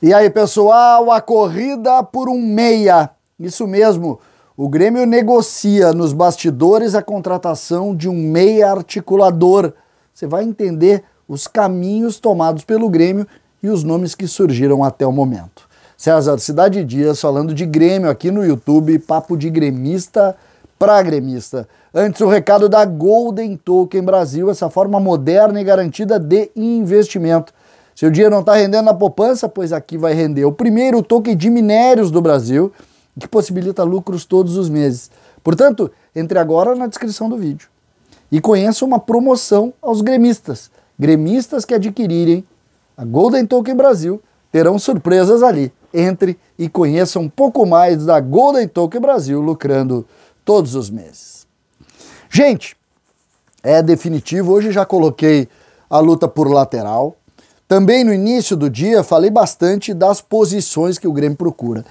E aí, pessoal, a corrida por um meia. Isso mesmo. O Grêmio negocia nos bastidores a contratação de um meia articulador. Você vai entender os caminhos tomados pelo Grêmio e os nomes que surgiram até o momento. César Cidade Dias falando de Grêmio aqui no YouTube, papo de gremista para gremista. Antes, o recado da Golden Token Brasil, essa forma moderna e garantida de investimento seu dinheiro não está rendendo na poupança, pois aqui vai render. O primeiro token de minérios do Brasil, que possibilita lucros todos os meses. Portanto, entre agora na descrição do vídeo. E conheça uma promoção aos gremistas. Gremistas que adquirirem a Golden Token Brasil terão surpresas ali. Entre e conheça um pouco mais da Golden Token Brasil lucrando todos os meses. Gente, é definitivo. Hoje já coloquei a luta por lateral. Também no início do dia falei bastante das posições que o Grêmio procura.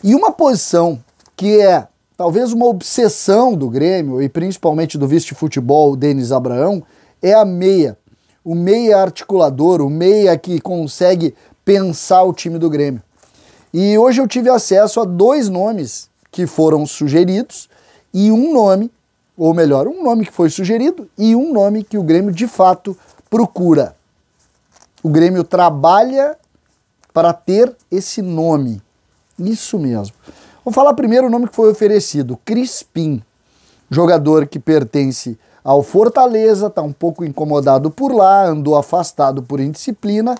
E uma posição que é talvez uma obsessão do Grêmio e principalmente do vice-futebol Denis Abraão é a meia. O meia articulador, o meia que consegue pensar o time do Grêmio. E hoje eu tive acesso a dois nomes que foram sugeridos e um nome, ou melhor, um nome que foi sugerido e um nome que o Grêmio de fato procura. O Grêmio trabalha para ter esse nome. Isso mesmo. Vou falar primeiro o nome que foi oferecido: Crispim, jogador que pertence ao Fortaleza, está um pouco incomodado por lá, andou afastado por indisciplina.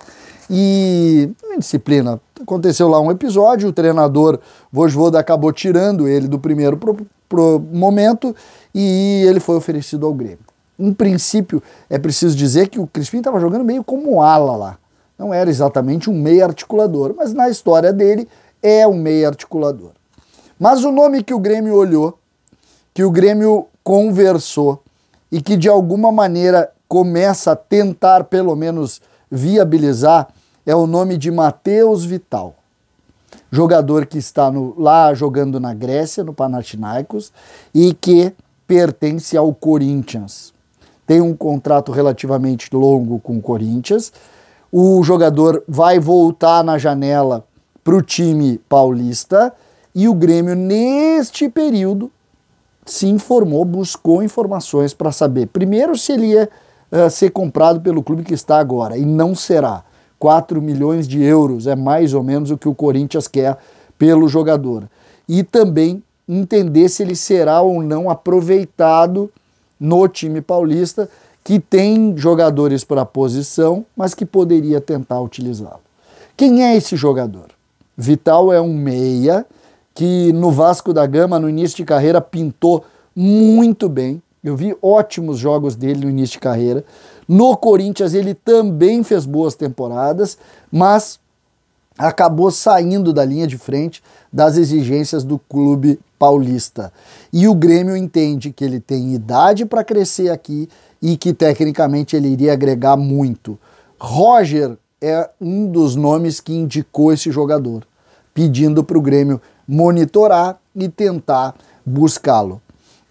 E. Indisciplina. Aconteceu lá um episódio, o treinador Vojvoda acabou tirando ele do primeiro pro, pro momento e ele foi oferecido ao Grêmio em princípio, é preciso dizer que o Crispim estava jogando meio como ala lá. Não era exatamente um meia articulador, mas na história dele é um meia articulador. Mas o nome que o Grêmio olhou, que o Grêmio conversou e que de alguma maneira começa a tentar pelo menos viabilizar é o nome de Matheus Vital. Jogador que está no, lá jogando na Grécia, no Panathinaikos, e que pertence ao Corinthians tem um contrato relativamente longo com o Corinthians. O jogador vai voltar na janela para o time paulista e o Grêmio, neste período, se informou, buscou informações para saber, primeiro, se ele ia uh, ser comprado pelo clube que está agora, e não será. 4 milhões de euros é mais ou menos o que o Corinthians quer pelo jogador. E também entender se ele será ou não aproveitado no time paulista que tem jogadores para posição, mas que poderia tentar utilizá-lo. Quem é esse jogador? Vital é um meia que no Vasco da Gama, no início de carreira, pintou muito bem. Eu vi ótimos jogos dele no início de carreira. No Corinthians, ele também fez boas temporadas, mas acabou saindo da linha de frente das exigências do clube paulista. E o Grêmio entende que ele tem idade para crescer aqui e que tecnicamente ele iria agregar muito. Roger é um dos nomes que indicou esse jogador, pedindo para o Grêmio monitorar e tentar buscá-lo.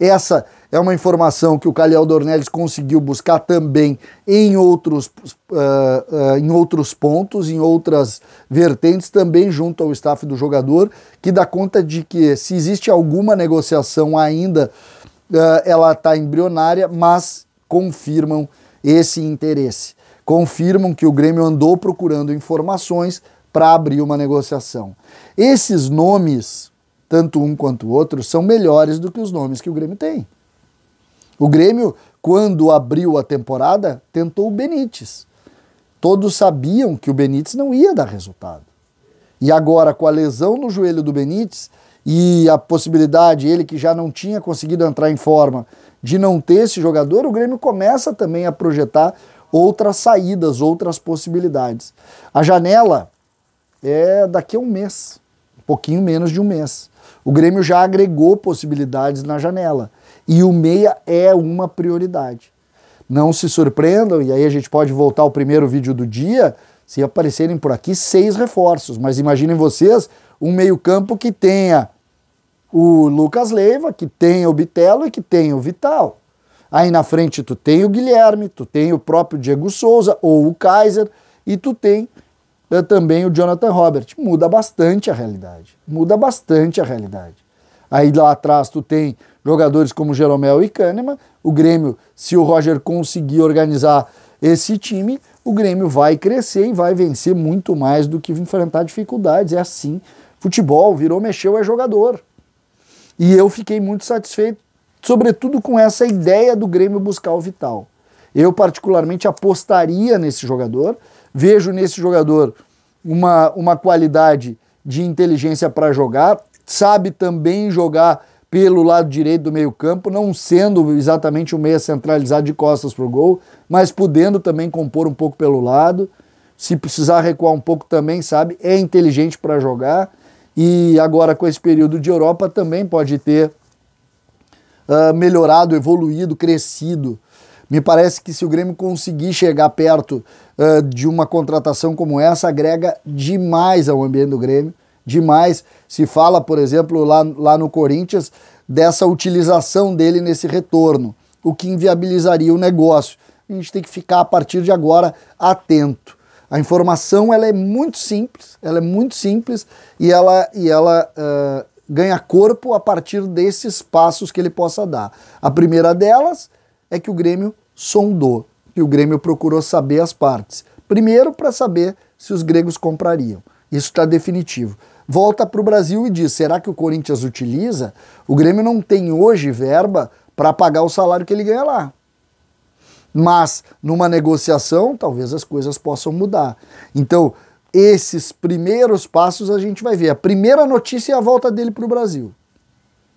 Essa é uma informação que o Caliel Dornelles conseguiu buscar também em outros, uh, uh, em outros pontos, em outras vertentes, também junto ao staff do jogador, que dá conta de que se existe alguma negociação ainda, uh, ela está embrionária, mas confirmam esse interesse. Confirmam que o Grêmio andou procurando informações para abrir uma negociação. Esses nomes tanto um quanto o outro, são melhores do que os nomes que o Grêmio tem. O Grêmio, quando abriu a temporada, tentou o Benítez. Todos sabiam que o Benítez não ia dar resultado. E agora, com a lesão no joelho do Benítez e a possibilidade, ele que já não tinha conseguido entrar em forma, de não ter esse jogador, o Grêmio começa também a projetar outras saídas, outras possibilidades. A janela é daqui a um mês pouquinho menos de um mês. O Grêmio já agregou possibilidades na janela e o meia é uma prioridade. Não se surpreendam, e aí a gente pode voltar ao primeiro vídeo do dia, se aparecerem por aqui seis reforços, mas imaginem vocês um meio-campo que tenha o Lucas Leiva, que tenha o Bitelo e que tenha o Vital. Aí na frente tu tem o Guilherme, tu tem o próprio Diego Souza ou o Kaiser e tu tem é também o Jonathan Robert. Muda bastante a realidade. Muda bastante a realidade. Aí lá atrás tu tem jogadores como Jeromel e Kahneman. O Grêmio, se o Roger conseguir organizar esse time, o Grêmio vai crescer e vai vencer muito mais do que enfrentar dificuldades. É assim. Futebol virou, mexeu, é jogador. E eu fiquei muito satisfeito, sobretudo com essa ideia do Grêmio buscar o Vital. Eu, particularmente, apostaria nesse jogador Vejo nesse jogador uma, uma qualidade de inteligência para jogar, sabe também jogar pelo lado direito do meio-campo, não sendo exatamente o meia centralizado de costas para o gol, mas podendo também compor um pouco pelo lado. Se precisar recuar um pouco também, sabe? É inteligente para jogar. E agora, com esse período de Europa, também pode ter uh, melhorado, evoluído, crescido me parece que se o Grêmio conseguir chegar perto uh, de uma contratação como essa, agrega demais ao ambiente do Grêmio, demais. Se fala, por exemplo, lá, lá no Corinthians, dessa utilização dele nesse retorno, o que inviabilizaria o negócio. A gente tem que ficar, a partir de agora, atento. A informação ela é muito simples, ela é muito simples e ela, e ela uh, ganha corpo a partir desses passos que ele possa dar. A primeira delas é que o Grêmio sondou, que o Grêmio procurou saber as partes. Primeiro, para saber se os gregos comprariam. Isso está definitivo. Volta para o Brasil e diz: será que o Corinthians utiliza? O Grêmio não tem hoje verba para pagar o salário que ele ganha lá. Mas numa negociação, talvez as coisas possam mudar. Então, esses primeiros passos a gente vai ver. A primeira notícia é a volta dele para o Brasil.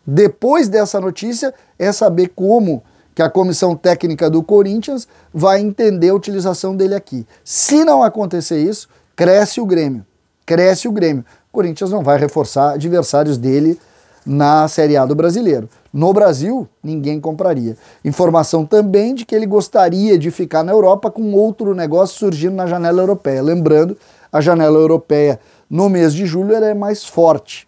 Depois dessa notícia é saber como que a comissão técnica do Corinthians vai entender a utilização dele aqui. Se não acontecer isso, cresce o Grêmio. Cresce o Grêmio. O Corinthians não vai reforçar adversários dele na Série A do brasileiro. No Brasil, ninguém compraria. Informação também de que ele gostaria de ficar na Europa com outro negócio surgindo na janela europeia. Lembrando, a janela europeia no mês de julho é mais forte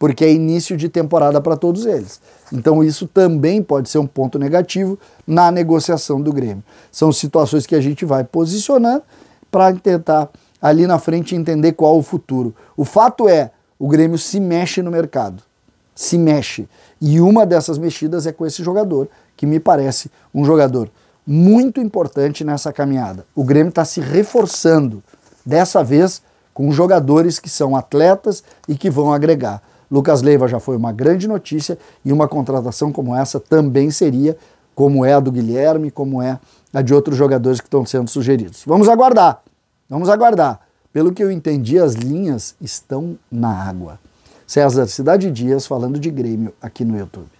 porque é início de temporada para todos eles. Então isso também pode ser um ponto negativo na negociação do Grêmio. São situações que a gente vai posicionando para tentar ali na frente entender qual o futuro. O fato é, o Grêmio se mexe no mercado. Se mexe. E uma dessas mexidas é com esse jogador, que me parece um jogador muito importante nessa caminhada. O Grêmio está se reforçando, dessa vez com jogadores que são atletas e que vão agregar. Lucas Leiva já foi uma grande notícia e uma contratação como essa também seria, como é a do Guilherme, como é a de outros jogadores que estão sendo sugeridos. Vamos aguardar, vamos aguardar. Pelo que eu entendi, as linhas estão na água. César Cidade Dias falando de Grêmio aqui no YouTube.